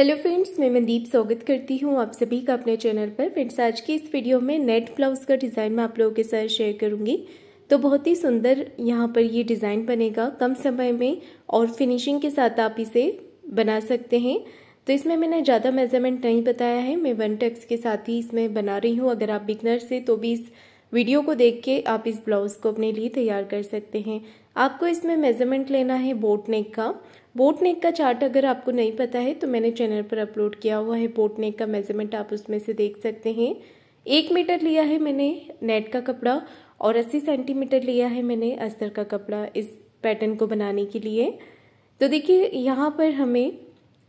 hello friends मैं मंदीप स्वागत करती हूँ आप सभी का अपने चैनल पर फ्रेंड्स आज की इस वीडियो में नेट ब्लाउज़ का डिज़ाइन मैं आप लोगों के साथ शेयर करूँगी तो बहुत ही सुंदर यहाँ पर ये डिज़ाइन बनेगा कम समय में और फिनिशिंग के साथ आप इसे बना सकते हैं तो इसमें मैंने ज़्यादा मेजरमेंट नहीं बताया है मैं वन टक्स के साथ ही इसमें बना रही हूँ अगर आप बिगनर से तो भी इस वीडियो को देख के आप इस ब्लाउज़ को अपने लिए तैयार कर सकते हैं आपको इसमें मेजरमेंट लेना है बोट नेक का बोट नेक का चार्ट अगर आपको नहीं पता है तो मैंने चैनल पर अपलोड किया हुआ है बोट नेक का मेजरमेंट आप उसमें से देख सकते हैं एक मीटर लिया है मैंने नेट का कपड़ा और अस्सी सेंटीमीटर लिया है मैंने अस्तर का कपड़ा इस पैटर्न को बनाने के लिए तो देखिए यहाँ पर हमें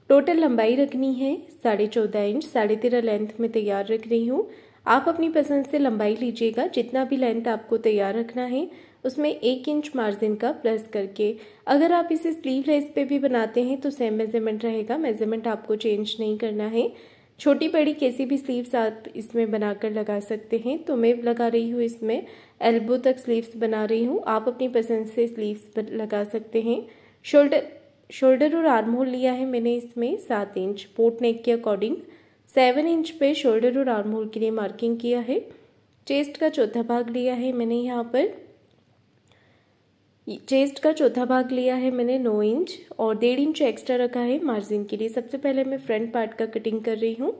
टोटल लंबाई रखनी है साढ़े चौदह इंच साढ़े तेरह लेंथ में तैयार रख रही हूँ आप अपनी पसंद से लंबाई लीजिएगा जितना भी लेंथ आपको तैयार रखना है उसमें एक इंच मार्जिन का प्लस करके अगर आप इसे स्लीव लेस पे भी बनाते हैं तो सेम मेजरमेंट रहेगा मेजरमेंट आपको चेंज नहीं करना है छोटी बड़ी कैसी भी स्लीव्स आप इसमें बनाकर लगा सकते हैं तो मैं लगा रही हूँ इसमें एल्बो तक स्लीव्स बना रही हूँ आप अपनी पसंद से स्लीव्स लगा सकते हैं शोल्डर शोल्डर और आर्म होल लिया है मैंने इसमें सात इंच पोर्ट नेक के अकॉर्डिंग सेवन इंच पे शोल्डर और आर्म होल के लिए मार्किंग किया है चेस्ट का चौथा भाग लिया है मैंने यहाँ पर चेस्ट का चौथा भाग लिया है मैंने नौ इंच और डेढ़ इंच एक्स्ट्रा रखा है मार्जिन के लिए सबसे पहले मैं फ्रंट पार्ट का कटिंग कर रही हूँ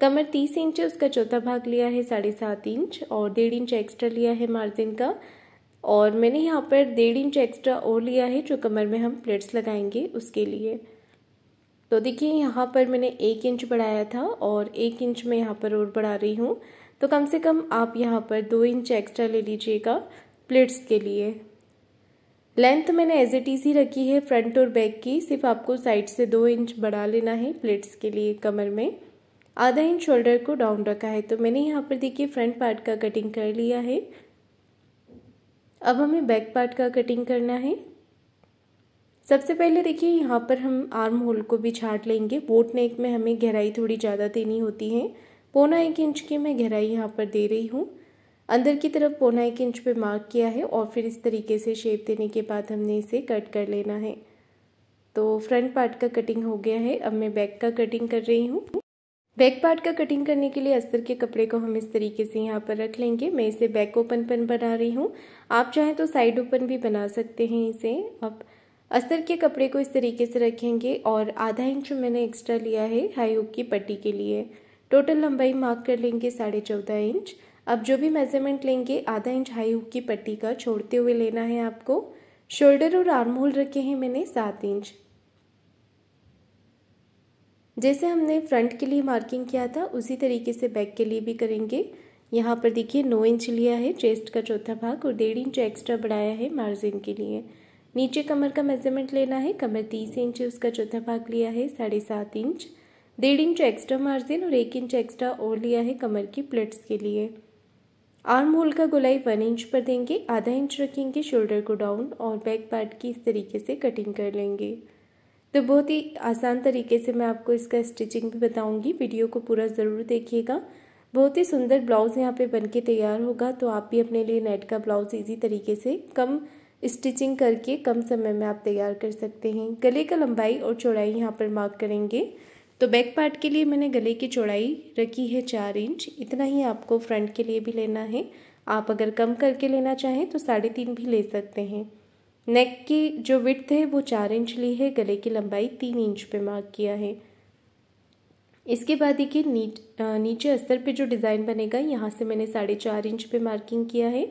कमर तीस इंच है उसका चौथा भाग लिया है साढ़े सात इंच और डेढ़ इंच एक्स्ट्रा लिया है मार्जिन का और मैंने यहाँ पर डेढ़ इंच एक्स्ट्रा और लिया है जो कमर में हम प्लेट्स लगाएंगे उसके लिए तो देखिए यहाँ पर मैंने एक इंच बढ़ाया था और एक इंच में यहाँ पर और बढ़ा रही हूँ तो कम से कम आप यहाँ पर दो इंच एक्स्ट्रा ले लीजिएगा प्लेट्स के लिए लेंथ मैंने एज ए टी सी रखी है फ्रंट और बैक की सिर्फ आपको साइड से दो इंच बढ़ा लेना है प्लेट्स के लिए कमर में आधा इंच शोल्डर को डाउन रखा है तो मैंने यहाँ पर देखिए फ्रंट पार्ट का कटिंग कर लिया है अब हमें बैक पार्ट का कटिंग करना है सबसे पहले देखिए यहाँ पर हम आर्म होल को भी छाट लेंगे बोट नेक में हमें गहराई थोड़ी ज़्यादा देनी होती है पौना एक इंच की मैं गहराई यहाँ पर दे रही हूँ अंदर की तरफ पौना एक इंच पे मार्क किया है और फिर इस तरीके से शेप देने के बाद हमने इसे कट कर लेना है तो फ्रंट पार्ट का कटिंग हो गया है अब मैं बैक का कटिंग कर रही हूँ बैक पार्ट का कटिंग करने के लिए अस्तर के कपड़े को हम इस तरीके से यहाँ पर रख लेंगे मैं इसे बैक ओपन पन बना रही हूँ आप चाहें तो साइड ओपन भी बना सकते हैं इसे अब अस्तर के कपड़े को इस तरीके से रखेंगे और आधा इंच मैंने एक्स्ट्रा लिया है हाई हुक की पट्टी के लिए टोटल लंबाई मार्क कर लेंगे साढ़े चौदह इंच अब जो भी मेजरमेंट लेंगे आधा इंच हाई हुक की पट्टी का छोड़ते हुए लेना है आपको शोल्डर और आर्म होल रखे हैं मैंने सात इंच जैसे हमने फ्रंट के लिए मार्किंग किया था उसी तरीके से बैक के लिए भी करेंगे यहाँ पर देखिए नौ इंच लिया है चेस्ट का चौथा भाग और डेढ़ इंच एक्स्ट्रा बढ़ाया है मार्जिन के लिए नीचे कमर का मेजरमेंट लेना है कमर तीस इंच उसका चौथा भाग लिया है साढ़े सात इंच डेढ़ इंच एक्स्ट्रा मार्जिन और एक इंच एक्स्ट्रा और लिया है कमर की प्लेट्स के लिए आर्म होल का गोलाई वन इंच पर देंगे आधा इंच रखेंगे शोल्डर को डाउन और बैक पार्ट की इस तरीके से कटिंग कर लेंगे तो बहुत ही आसान तरीके से मैं आपको इसका स्टिचिंग भी बताऊंगी वीडियो को पूरा ज़रूर देखिएगा बहुत ही सुंदर ब्लाउज़ यहाँ पे बनके तैयार होगा तो आप भी अपने लिए नेट का ब्लाउज़ इजी तरीके से कम स्टिचिंग करके कम समय में आप तैयार कर सकते हैं गले का लंबाई और चौड़ाई यहाँ पर मार्क करेंगे तो बैक पार्ट के लिए मैंने गले की चौड़ाई रखी है चार इंच इतना ही आपको फ्रंट के लिए भी लेना है आप अगर कम करके लेना चाहें तो साढ़े तीन भी ले सकते हैं नेक की जो विथ है वो चार इंच ली है गले की लंबाई तीन इंच पे मार्क किया है इसके बाद देखिए नीच नीचे अस्तर पे जो डिज़ाइन बनेगा यहाँ से मैंने साढ़े चार इंच पे मार्किंग किया है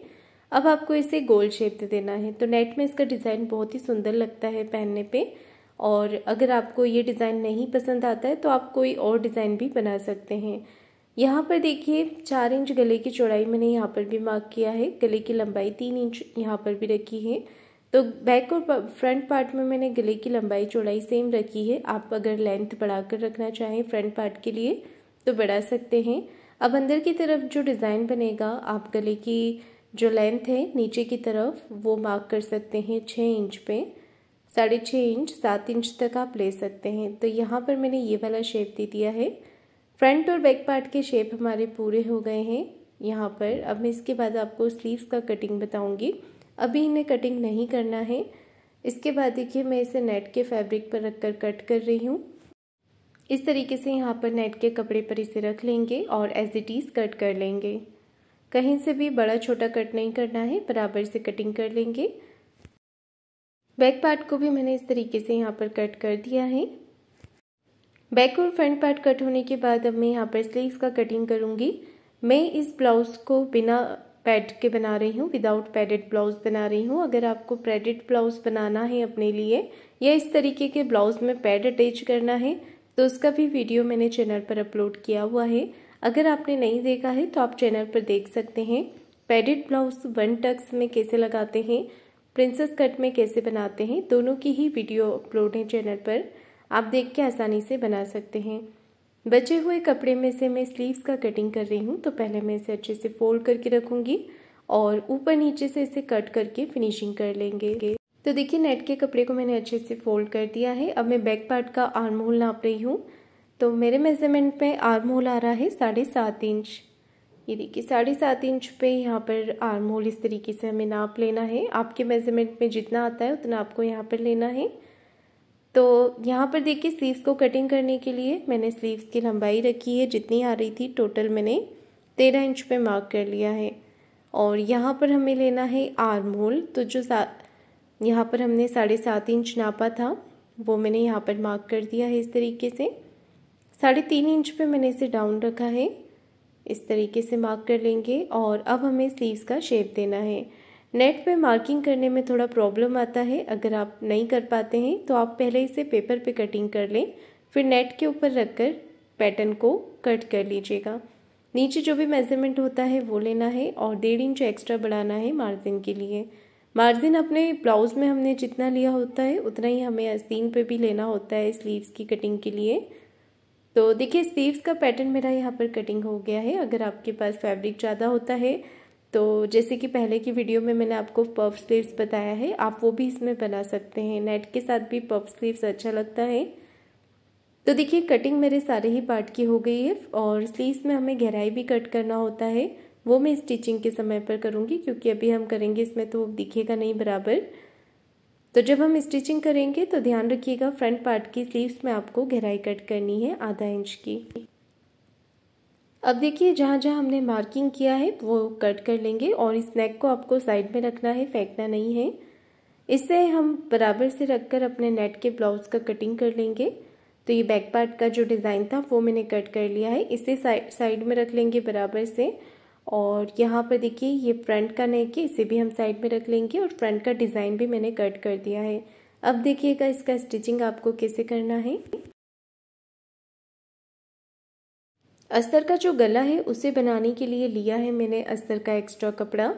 अब आपको इसे गोल शेप दे देना है तो नेट में इसका डिज़ाइन बहुत ही सुंदर लगता है पहनने पर और अगर आपको ये डिज़ाइन नहीं पसंद आता है तो आप कोई और डिज़ाइन भी बना सकते हैं यहाँ पर देखिए चार इंच गले की चौड़ाई मैंने यहाँ पर भी मार्क किया है गले की लंबाई तीन इंच यहाँ पर भी रखी है तो बैक और फ्रंट पार्ट में मैंने गले की लंबाई चौड़ाई सेम रखी है आप अगर लेंथ बढ़ाकर रखना चाहें फ्रंट पार्ट के लिए तो बढ़ा सकते हैं अब अंदर की तरफ जो डिज़ाइन बनेगा आप गले की जो लेंथ है नीचे की तरफ वो मार्क कर सकते हैं छः इंच पे साढ़े छः इंच सात इंच तक आप ले सकते हैं तो यहाँ पर मैंने ये वाला शेप दे दिया है फ्रंट और बैक पार्ट के शेप हमारे पूरे हो गए हैं यहाँ पर अब मैं इसके बाद आपको स्लीव्स का कटिंग बताऊँगी अभी इन्हें कटिंग नहीं करना है इसके बाद देखिए मैं इसे नेट के फैब्रिक पर रख कर कट कर रही हूँ इस तरीके से यहाँ पर नेट के कपड़े पर इसे रख लेंगे और एज इट इज़ कट कर लेंगे कहीं से भी बड़ा छोटा कट नहीं करना है बराबर से कटिंग कर लेंगे बैक पार्ट को भी मैंने इस तरीके से यहाँ पर कट कर दिया है बैक और फ्रंट पार्ट कट होने के बाद अब मैं यहाँ पर स्लीव्स का कटिंग करूँगी मैं इस ब्लाउज़ को बिना पैड के बना रही हूँ विदाउट पैडेड ब्लाउज़ बना रही हूँ अगर आपको पैडेड ब्लाउज़ बनाना है अपने लिए या इस तरीके के ब्लाउज़ में पैड अटैच करना है तो उसका भी वीडियो मैंने चैनल पर अपलोड किया हुआ है अगर आपने नहीं देखा है तो आप चैनल पर देख सकते हैं पैडेड ब्लाउज़ वन टक्स में कैसे लगाते हैं प्रिंसेस कट में कैसे बनाते हैं दोनों की ही वीडियो अपलोड है चैनल पर आप देख के आसानी से बना सकते हैं बचे हुए कपड़े में से मैं स्लीव्स का कटिंग कर रही हूँ तो पहले मैं इसे अच्छे से फोल्ड करके रखूँगी और ऊपर नीचे से इसे कट करके फिनिशिंग कर लेंगे तो देखिए नेट के कपड़े को मैंने अच्छे से फोल्ड कर दिया है अब मैं बैक पार्ट का आर्म होल नाप रही हूँ तो मेरे मेजरमेंट में आर्म होल आ रहा है साढ़े सात इंच ये देखिए साढ़े सात इंच पे यहाँ पर आर्म होल इस तरीके से हमें नाप लेना है आपके मेज़रमेंट में जितना आता है उतना आपको यहाँ पर लेना है तो यहाँ पर देखिए स्लीव्स को कटिंग करने के लिए मैंने स्लीव्स की लंबाई रखी है जितनी आ रही थी टोटल मैंने तेरह इंच पे मार्क कर लिया है और यहाँ पर हमें लेना है आर्म होल तो जो सा यहाँ पर हमने साढ़े सात इंच नापा था वो मैंने यहाँ पर मार्क कर दिया है इस तरीके से साढ़े तीन इंच पे मैंने इसे डाउन रखा है इस तरीके से मार्क कर लेंगे और अब हमें स्लीव्स का शेप देना है नेट पे मार्किंग करने में थोड़ा प्रॉब्लम आता है अगर आप नहीं कर पाते हैं तो आप पहले इसे पेपर पे कटिंग कर लें फिर नेट के ऊपर रखकर पैटर्न को कट कर लीजिएगा नीचे जो भी मेजरमेंट होता है वो लेना है और डेढ़ इंच एक्स्ट्रा बढ़ाना है मार्जिन के लिए मार्जिन अपने ब्लाउज में हमने जितना लिया होता है उतना ही हमें आस्तीन पे भी लेना होता है स्लीव्स की कटिंग के लिए तो देखिए स्लीव्स का पैटर्न मेरा यहाँ पर कटिंग हो गया है अगर आपके पास फैब्रिक ज़्यादा होता है तो जैसे कि पहले की वीडियो में मैंने आपको पफ स्लीव्स बताया है आप वो भी इसमें बना सकते हैं नेट के साथ भी पफ स्लीव्स अच्छा लगता है तो देखिए कटिंग मेरे सारे ही पार्ट की हो गई है और स्लीव्स में हमें गहराई भी कट करना होता है वो मैं स्टिचिंग के समय पर करूँगी क्योंकि अभी हम करेंगे इसमें तो दिखेगा नहीं बराबर तो जब हम स्टिचिंग करेंगे तो ध्यान रखिएगा फ्रंट पार्ट की स्लीव्स में आपको गहराई कट करनी है आधा इंच की अब देखिए जहाँ जहाँ हमने मार्किंग किया है वो कट कर लेंगे और इस नेक को आपको साइड में रखना है फेंकना नहीं है इससे हम बराबर से रखकर अपने नेट के ब्लाउज़ का कटिंग कर लेंगे तो ये बैक पार्ट का जो डिज़ाइन था वो मैंने कट कर लिया है इसे साइड में रख लेंगे बराबर से और यहाँ पर देखिए ये फ्रंट का नेक है इसे भी हम साइड में रख लेंगे और फ्रंट का डिज़ाइन भी मैंने कट कर दिया है अब देखिएगा इसका स्टिचिंग आपको कैसे करना है अस्तर का जो गला है उसे बनाने के लिए लिया है मैंने अस्तर का एक्स्ट्रा कपड़ा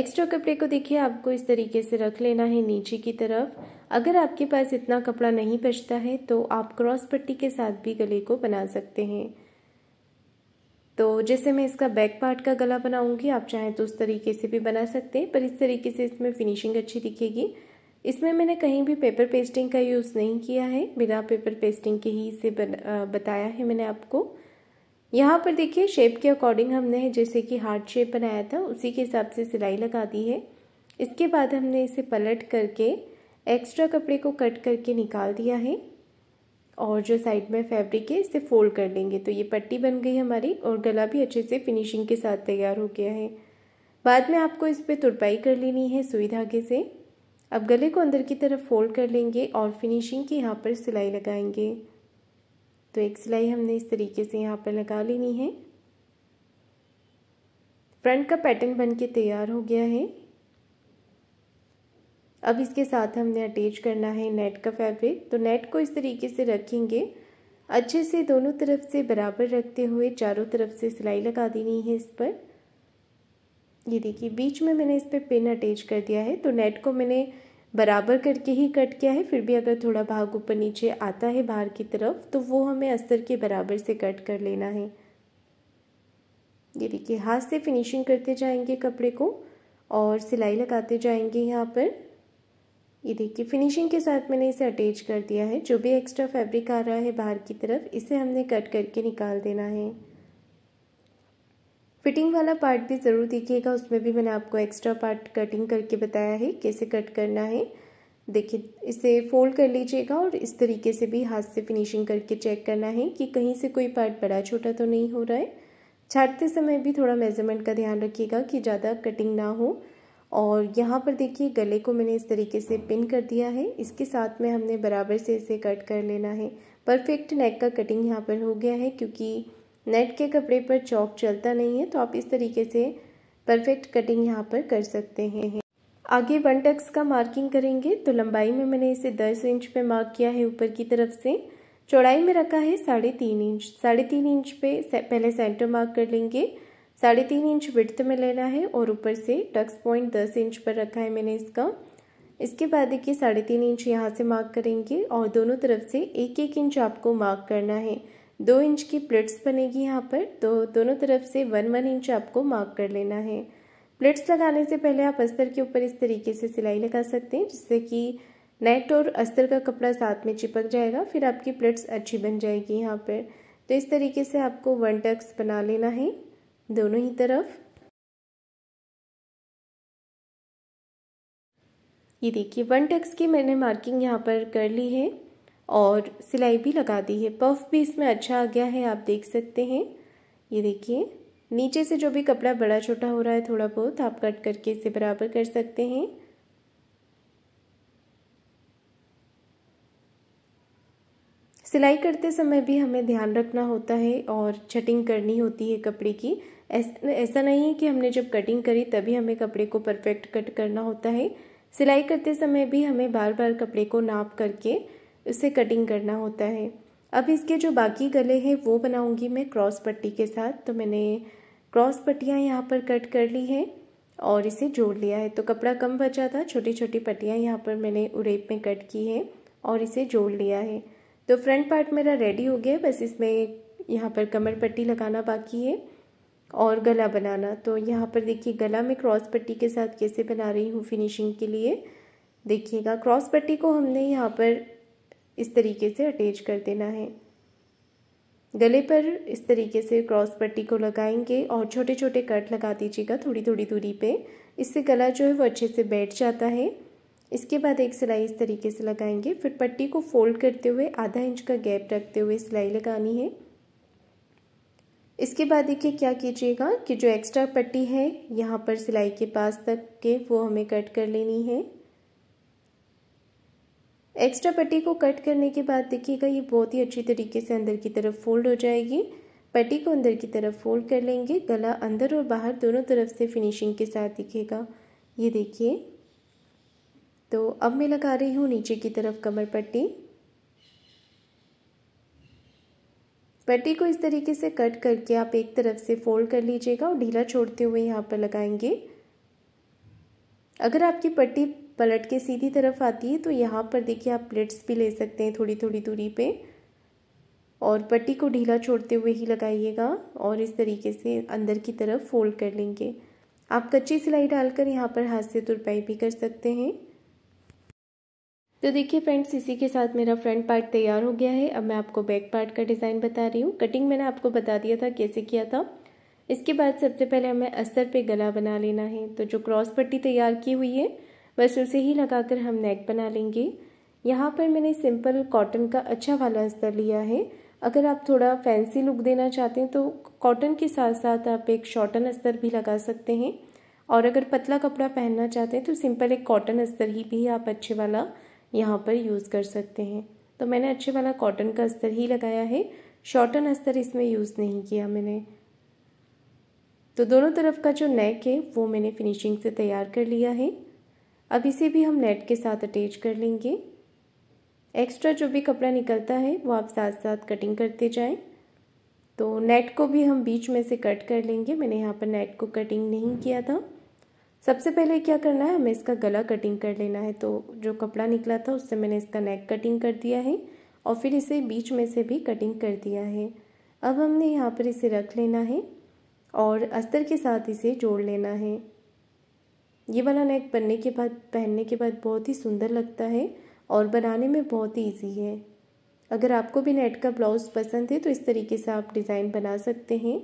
एक्स्ट्रा कपड़े को देखिए आपको इस तरीके से रख लेना है नीचे की तरफ अगर आपके पास इतना कपड़ा नहीं बचता है तो आप क्रॉस पट्टी के साथ भी गले को बना सकते हैं तो जैसे मैं इसका बैक पार्ट का गला बनाऊंगी आप चाहें तो उस तरीके से भी बना सकते हैं पर इस तरीके से इसमें फिनिशिंग अच्छी दिखेगी इसमें मैंने कहीं भी पेपर पेस्टिंग का यूज़ नहीं किया है बिना पेपर पेस्टिंग के ही इसे बताया है मैंने आपको यहाँ पर देखिए शेप के अकॉर्डिंग हमने जैसे कि हार्ट शेप बनाया था उसी के हिसाब से सिलाई लगा दी है इसके बाद हमने इसे पलट करके एक्स्ट्रा कपड़े को कट करके निकाल दिया है और जो साइड में फैब्रिक है इसे फोल्ड कर लेंगे तो ये पट्टी बन गई हमारी और गला भी अच्छे से फिनिशिंग के साथ तैयार हो गया है बाद में आपको इस पर तुरपाई कर लेनी है सुई धागे से अब गले को अंदर की तरफ फोल्ड कर लेंगे और फिनिशिंग की यहाँ पर सिलाई लगाएंगे तो एक सिलाई हमने इस तरीके से यहाँ पर लगा लेनी है फ्रंट का पैटर्न बन के तैयार हो गया है अब इसके साथ हमने अटैच करना है नेट का फैब्रिक तो नेट को इस तरीके से रखेंगे अच्छे से दोनों तरफ से बराबर रखते हुए चारों तरफ से सिलाई लगा देनी है इस पर ये देखिए बीच में मैंने इस पर पिन अटैच कर दिया है तो नेट को मैंने बराबर करके ही कट किया है फिर भी अगर थोड़ा भाग ऊपर नीचे आता है बाहर की तरफ तो वो हमें अस्तर के बराबर से कट कर लेना है ये देखिए हाथ से फिनिशिंग करते जाएंगे कपड़े को और सिलाई लगाते जाएंगे यहाँ पर ये देखिए फिनिशिंग के साथ मैंने इसे अटैच कर दिया है जो भी एक्स्ट्रा फैब्रिक आ रहा है बाहर की तरफ इसे हमने कट करके निकाल देना है फिटिंग वाला पार्ट भी ज़रूर देखिएगा उसमें भी मैंने आपको एक्स्ट्रा पार्ट कटिंग करके बताया है कैसे कट करना है देखिए इसे फोल्ड कर लीजिएगा और इस तरीके से भी हाथ से फिनिशिंग करके चेक करना है कि कहीं से कोई पार्ट बड़ा छोटा तो नहीं हो रहा है छाटते समय भी थोड़ा मेजरमेंट का ध्यान रखिएगा कि ज़्यादा कटिंग ना हो और यहाँ पर देखिए गले को मैंने इस तरीके से पिन कर दिया है इसके साथ में हमने बराबर से इसे कट कर लेना है परफेक्ट नेक का कटिंग यहाँ पर हो गया है क्योंकि नेट के कपड़े पर चौक चलता नहीं है तो आप इस तरीके से परफेक्ट कटिंग यहाँ पर कर सकते हैं आगे वन टक्स का मार्किंग करेंगे तो लंबाई में मैंने इसे दस इंच पे मार्क किया है ऊपर की तरफ से चौड़ाई में रखा है साढ़े तीन इंच साढ़े तीन इंच पे पहले सेंटर मार्क कर लेंगे साढ़े तीन इंच विड्थ में लेना है और ऊपर से टक्स पॉइंट दस इंच पर रखा है मैंने इसका इसके बाद देखिए साढ़े तीन इंच यहाँ से मार्क करेंगे और दोनों तरफ से एक एक इंच आपको मार्क करना है दो इंच की प्लेट्स बनेगी यहाँ पर तो दोनों तरफ से वन वन इंच आपको मार्क कर लेना है प्लेट्स लगाने से पहले आप अस्तर के ऊपर इस तरीके से सिलाई लगा सकते हैं जिससे कि नेट और अस्तर का कपड़ा साथ में चिपक जाएगा फिर आपकी प्लेट्स अच्छी बन जाएगी यहाँ पर तो इस तरीके से आपको वन टक्स बना लेना है दोनों ही तरफ ये देखिए वन टेक्स की मैंने मार्किंग यहाँ पर कर ली है और सिलाई भी लगा दी है पफ भी इसमें अच्छा आ गया है आप देख सकते हैं ये देखिए नीचे से जो भी कपड़ा बड़ा छोटा हो रहा है थोड़ा बहुत आप कट करके इसे बराबर कर सकते हैं सिलाई करते समय भी हमें ध्यान रखना होता है और छटिंग करनी होती है कपड़े की ऐसा नहीं है कि हमने जब कटिंग करी तभी हमें कपड़े को परफेक्ट कट करना होता है सिलाई करते समय भी हमें बार बार कपड़े को नाप करके उसे कटिंग करना होता है अब इसके जो बाकी गले हैं वो बनाऊंगी मैं क्रॉस पट्टी के साथ तो मैंने क्रॉस पट्टियाँ यहाँ पर कट कर ली है और इसे जोड़ लिया है तो कपड़ा कम बचा था छोटी छोटी पट्टियाँ यहाँ पर मैंने उरेप में कट की हैं और इसे जोड़ लिया है तो फ्रंट पार्ट मेरा रेडी हो गया बस इसमें यहाँ पर कमर पट्टी लगाना बाकी है और गला बनाना तो यहाँ पर देखिए गला मैं क्रॉस पट्टी के साथ कैसे बना रही हूँ फिनिशिंग के लिए देखिएगा क्रॉस पट्टी को हमने यहाँ पर इस तरीके से अटैच कर देना है गले पर इस तरीके से क्रॉस पट्टी को लगाएंगे और छोटे छोटे कट लगा दीजिएगा थोड़ी थोड़ी दूरी पे इससे गला जो है वो अच्छे से बैठ जाता है इसके बाद एक सिलाई इस तरीके से लगाएंगे फिर पट्टी को फोल्ड करते हुए आधा इंच का गैप रखते हुए सिलाई लगानी है इसके बाद देखिए क्या कीजिएगा कि जो एक्स्ट्रा पट्टी है यहाँ पर सिलाई के पास तक के वो हमें कट कर लेनी है एक्स्ट्रा पट्टी को कट करने के बाद देखिएगा ये बहुत ही अच्छी तरीके से अंदर की तरफ फोल्ड हो जाएगी पट्टी को अंदर की तरफ फोल्ड कर लेंगे गला अंदर और बाहर दोनों तरफ से फिनिशिंग के साथ दिखेगा ये देखिए तो अब मैं लगा रही हूँ नीचे की तरफ कमर पट्टी पट्टी को इस तरीके से कट करके आप एक तरफ से फोल्ड कर लीजिएगा और ढीला छोड़ते हुए यहाँ पर लगाएंगे अगर आपकी पट्टी पलट के सीधी तरफ आती है तो यहाँ पर देखिए आप प्लेट्स भी ले सकते हैं थोड़ी थोड़ी दूरी पे और पट्टी को ढीला छोड़ते हुए ही लगाइएगा और इस तरीके से अंदर की तरफ फोल्ड कर लेंगे आप कच्ची सिलाई डालकर यहाँ पर हाथ से तुरपाई भी कर सकते हैं तो देखिए फ्रेंड्स इसी के साथ मेरा फ्रंट पार्ट तैयार हो गया है अब मैं आपको बैक पार्ट का डिज़ाइन बता रही हूँ कटिंग मैंने आपको बता दिया था कैसे किया था इसके बाद सबसे पहले हमें अस्तर पे गला बना लेना है तो जो क्रॉस पट्टी तैयार की हुई है बस उसे ही लगाकर हम नेक बना लेंगे यहाँ पर मैंने सिंपल कॉटन का अच्छा वाला अस्तर लिया है अगर आप थोड़ा फैंसी लुक देना चाहते हैं तो कॉटन के साथ साथ आप एक शॉर्टन अस्तर भी लगा सकते हैं और अगर पतला कपड़ा पहनना चाहते हैं तो सिंपल एक कॉटन अस्तर ही भी आप अच्छे वाला यहाँ पर यूज़ कर सकते हैं तो मैंने अच्छे वाला कॉटन का अस्तर ही लगाया है शॉर्टन अस्तर इसमें यूज़ नहीं किया मैंने तो दोनों तरफ का जो नेक है वो मैंने फिनिशिंग से तैयार कर लिया है अब इसे भी हम नेट के साथ अटैच कर लेंगे एक्स्ट्रा जो भी कपड़ा निकलता है वो आप साथ साथ कटिंग करते जाएं तो नेट को भी हम बीच में से कट कर लेंगे मैंने यहाँ पर नेट को कटिंग नहीं किया था सबसे पहले क्या करना है हमें इसका गला कटिंग कर लेना है तो जो कपड़ा निकला था उससे मैंने इसका नेक कटिंग कर दिया है और फिर इसे बीच में से भी कटिंग कर दिया है अब हमने यहाँ पर इसे रख लेना है और अस्तर के साथ इसे जोड़ लेना है ये वाला नेक बनने के बाद पहनने के बाद बहुत ही सुंदर लगता है और बनाने में बहुत ही ईजी है अगर आपको भी नेट का ब्लाउज़ पसंद है तो इस तरीके से आप डिज़ाइन बना सकते हैं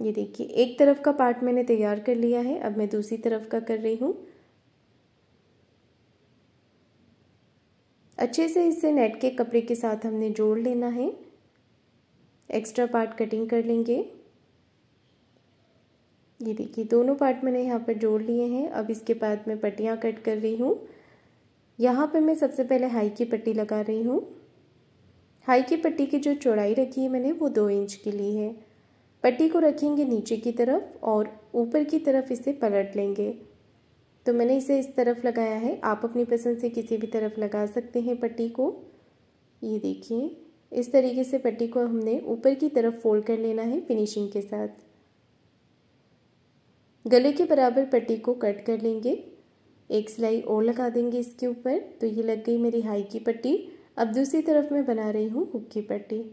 ये देखिए एक तरफ का पार्ट मैंने तैयार कर लिया है अब मैं दूसरी तरफ का कर रही हूँ अच्छे से इसे नेट के कपड़े के साथ हमने जोड़ लेना है एक्स्ट्रा पार्ट कटिंग कर लेंगे ये देखिए दोनों पार्ट मैंने यहाँ पर जोड़ लिए हैं अब इसके बाद मैं पट्टियाँ कट कर रही हूँ यहाँ पर मैं सबसे पहले हाई की पट्टी लगा रही हूँ हाई की पट्टी की जो चौड़ाई रखी है मैंने वो दो इंच की ली है पट्टी को रखेंगे नीचे की तरफ और ऊपर की तरफ इसे पलट लेंगे तो मैंने इसे इस तरफ लगाया है आप अपनी पसंद से किसी भी तरफ लगा सकते हैं पट्टी को ये देखिए इस तरीके से पट्टी को हमने ऊपर की तरफ फोल्ड कर लेना है फिनिशिंग के साथ गले के बराबर पट्टी को कट कर लेंगे एक सिलाई और लगा देंगे इसके ऊपर तो ये लग गई मेरी हाई की पट्टी अब दूसरी तरफ मैं बना रही हूँ हुक की पट्टी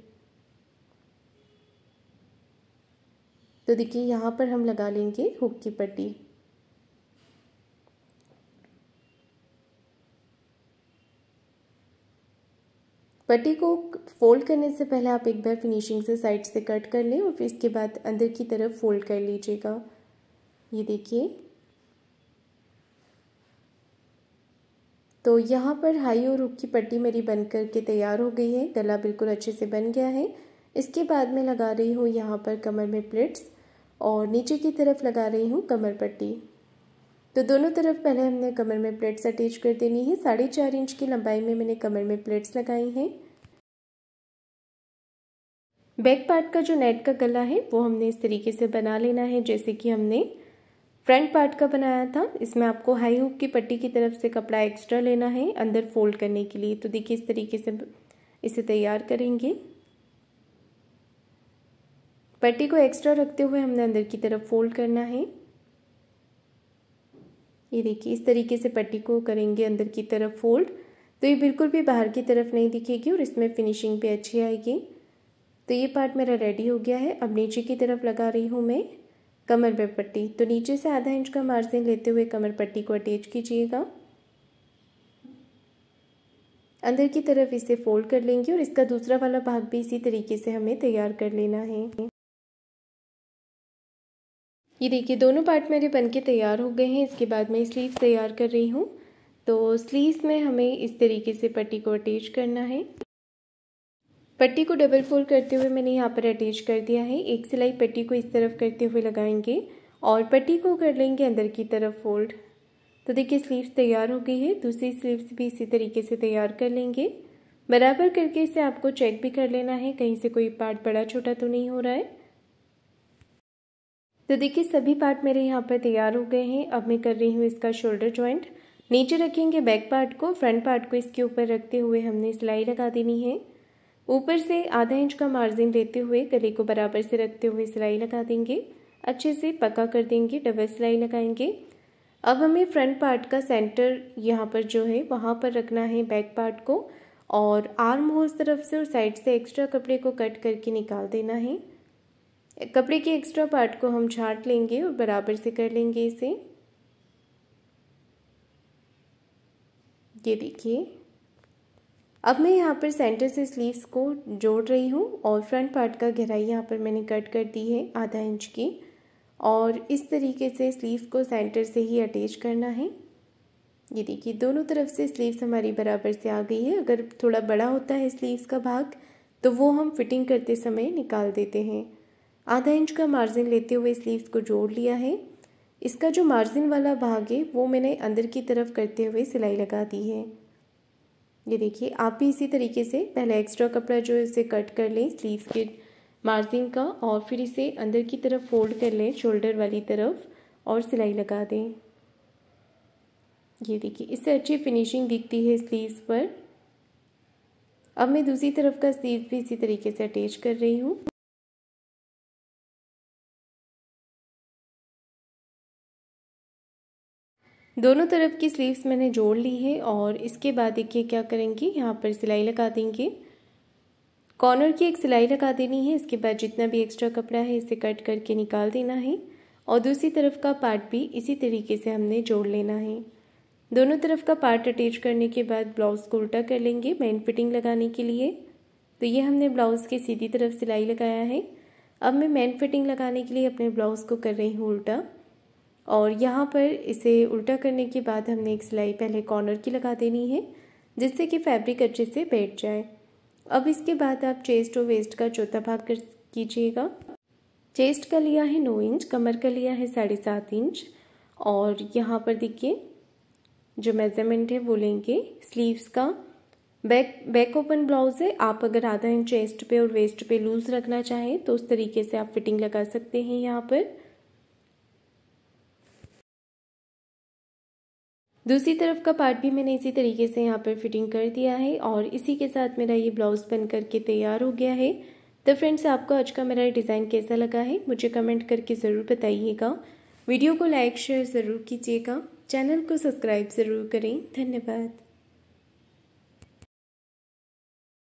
तो देखिए यहाँ पर हम लगा लेंगे हुक की पट्टी पट्टी को फोल्ड करने से पहले आप एक बार फिनिशिंग से साइड से कट कर लें और फिर इसके बाद अंदर की तरफ फोल्ड कर लीजिएगा ये देखिए तो यहाँ पर हाई और रुख की पट्टी मेरी बन करके के तैयार हो गई है गला बिल्कुल अच्छे से बन गया है इसके बाद मैं लगा रही हूँ यहाँ पर कमर में प्लेट्स और नीचे की तरफ लगा रही हूँ कमर पट्टी तो दोनों तरफ पहले हमने कमर में प्लेट्स अटैच कर देनी है साढ़े चार इंच की लंबाई में मैंने कमर में प्लेट्स लगाई हैं बैक पार्ट का जो नेट का गला है वो हमने इस तरीके से बना लेना है जैसे कि हमने फ्रंट पार्ट का बनाया था इसमें आपको हाई हुक की पट्टी की तरफ से कपड़ा एक्स्ट्रा लेना है अंदर फोल्ड करने के लिए तो देखिए इस तरीके से इसे तैयार करेंगे पट्टी को एक्स्ट्रा रखते हुए हमने अंदर की तरफ फोल्ड करना है ये देखिए इस तरीके से पट्टी को करेंगे अंदर की तरफ फोल्ड तो ये बिल्कुल भी बाहर की तरफ नहीं दिखेगी और इसमें फिनिशिंग भी अच्छी आएगी तो ये पार्ट मेरा रेडी हो गया है अब नीचे की तरफ लगा रही हूँ मैं कमर पर पट्टी तो नीचे से आधा इंच का मार्जिन लेते हुए कमर पट्टी को अटैच कीजिएगा अंदर की तरफ इसे फोल्ड कर लेंगे और इसका दूसरा वाला भाग भी इसी तरीके से हमें तैयार कर लेना है ये देखिए दोनों पार्ट मेरे बन के तैयार हो गए हैं इसके बाद मैं स्लीव तैयार कर रही हूँ तो स्लीव में हमें इस तरीके से पट्टी को अटैच करना है पट्टी को डबल फोल्ड करते हुए मैंने यहाँ पर अटैच कर दिया है एक सिलाई पट्टी को इस तरफ करते हुए लगाएंगे और पट्टी को कर लेंगे अंदर की तरफ फोल्ड तो देखिए स्लीव्स तैयार हो गई है दूसरी स्लीव्स भी इसी तरीके से तैयार कर लेंगे बराबर करके इसे आपको चेक भी कर लेना है कहीं से कोई पार्ट बड़ा छोटा तो नहीं हो रहा है तो देखिए सभी पार्ट मेरे यहाँ पर तैयार हो गए हैं अब मैं कर रही हूँ इसका शोल्डर ज्वाइंट नीचे रखेंगे बैक पार्ट को फ्रंट पार्ट को इसके ऊपर रखते हुए हमने सिलाई लगा देनी है ऊपर से आधा इंच का मार्जिन देते हुए गले को बराबर से रखते हुए सिलाई लगा देंगे अच्छे से पक्का कर देंगे डबल सिलाई लगाएंगे अब हमें फ्रंट पार्ट का सेंटर यहाँ पर जो है वहाँ पर रखना है बैक पार्ट को और आर्म होल्स तरफ से और साइड से एक्स्ट्रा कपड़े को कट करके निकाल देना है कपड़े के एक्स्ट्रा पार्ट को हम छाट लेंगे और बराबर से कर लेंगे इसे ये देखिए अब मैं यहाँ पर सेंटर से स्लीव्स को जोड़ रही हूँ और फ्रंट पार्ट का गहराई यहाँ पर मैंने कट कर दी है आधा इंच की और इस तरीके से स्लीव को सेंटर से ही अटैच करना है ये देखिए दोनों तरफ से स्लीव्स हमारी बराबर से आ गई है अगर थोड़ा बड़ा होता है स्लीव्स का भाग तो वो हम फिटिंग करते समय निकाल देते हैं आधा इंच का मार्जिन लेते हुए स्लीव्स को जोड़ लिया है इसका जो मार्जिन वाला भाग है वो मैंने अंदर की तरफ करते हुए सिलाई लगा दी है ये देखिए आप भी इसी तरीके से पहले एक्स्ट्रा कपड़ा जो है उसे कट कर लें स्लीव्स के मार्जिन का और फिर इसे अंदर की तरफ फोल्ड कर लें शोल्डर वाली तरफ और सिलाई लगा दें ये देखिए इससे अच्छी फिनिशिंग दिखती है स्लीव्स पर अब मैं दूसरी तरफ का स्लीव भी इसी तरीके से अटैच कर रही हूँ दोनों तरफ की स्लीव्स मैंने जोड़ ली है और इसके बाद देखिए क्या करेंगे यहाँ पर सिलाई लगा देंगे कॉर्नर की एक सिलाई लगा देनी है इसके बाद जितना भी एक्स्ट्रा कपड़ा है इसे कट करके निकाल देना है और दूसरी तरफ का पार्ट भी इसी तरीके से हमने जोड़ लेना है दोनों तरफ का पार्ट अटैच करने के बाद ब्लाउज़ को उल्टा कर लेंगे मैन फिटिंग लगाने के लिए तो ये हमने ब्लाउज़ के सीधी तरफ सिलाई लगाया है अब मैं मैन फिटिंग लगाने के लिए अपने ब्लाउज़ को कर रही हूँ उल्टा और यहाँ पर इसे उल्टा करने के बाद हमने एक सिलाई पहले कॉर्नर की लगा देनी है जिससे कि फैब्रिक अच्छे से बैठ जाए अब इसके बाद आप चेस्ट और वेस्ट का चौथा भाग कर कीजिएगा चेस्ट का लिया है नौ इंच कमर का लिया है साढ़े सात इंच और यहाँ पर देखिए जो मेजरमेंट है वो लेंगे स्लीव्स का बैक बैक ओपन ब्लाउज है आप अगर आधा इंच चेस्ट पे और वेस्ट पे लूज रखना चाहें तो उस तरीके से आप फिटिंग लगा सकते हैं यहाँ पर दूसरी तरफ का पार्ट भी मैंने इसी तरीके से यहाँ पर फिटिंग कर दिया है और इसी के साथ मेरा ये ब्लाउज़ बन करके तैयार हो गया है तो फ्रेंड्स आपको आज का मेरा डिज़ाइन कैसा लगा है मुझे कमेंट करके ज़रूर बताइएगा वीडियो को लाइक शेयर ज़रूर कीजिएगा चैनल को सब्सक्राइब ज़रूर करें धन्यवाद